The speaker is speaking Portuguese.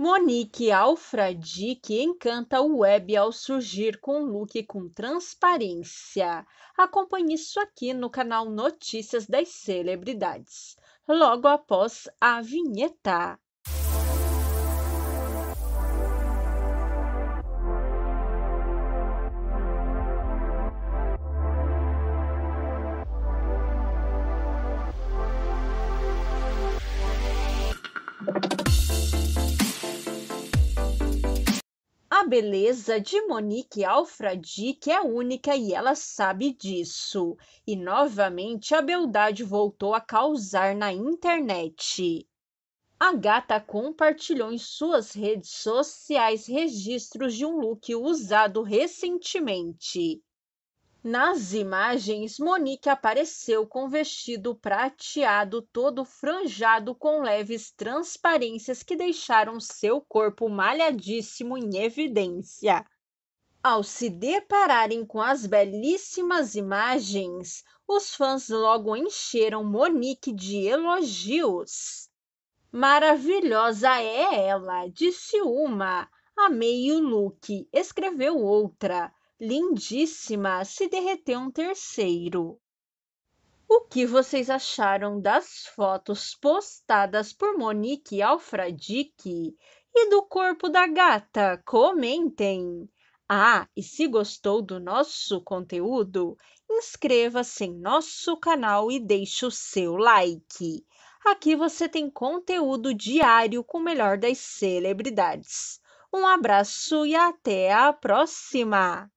Monique Alfredi, que encanta o web ao surgir com look com transparência. Acompanhe isso aqui no canal Notícias das Celebridades, logo após a vinheta. beleza de Monique Alfredi que é única e ela sabe disso. E novamente a beldade voltou a causar na internet. A gata compartilhou em suas redes sociais registros de um look usado recentemente. Nas imagens, Monique apareceu com vestido prateado todo franjado com leves transparências que deixaram seu corpo malhadíssimo em evidência. Ao se depararem com as belíssimas imagens, os fãs logo encheram Monique de elogios. Maravilhosa é ela, disse uma. Amei o look, escreveu outra lindíssima se derreteu um terceiro. O que vocês acharam das fotos postadas por Monique Alfradique e do corpo da gata? Comentem! Ah, e se gostou do nosso conteúdo, inscreva-se em nosso canal e deixe o seu like. Aqui você tem conteúdo diário com o melhor das celebridades. Um abraço e até a próxima!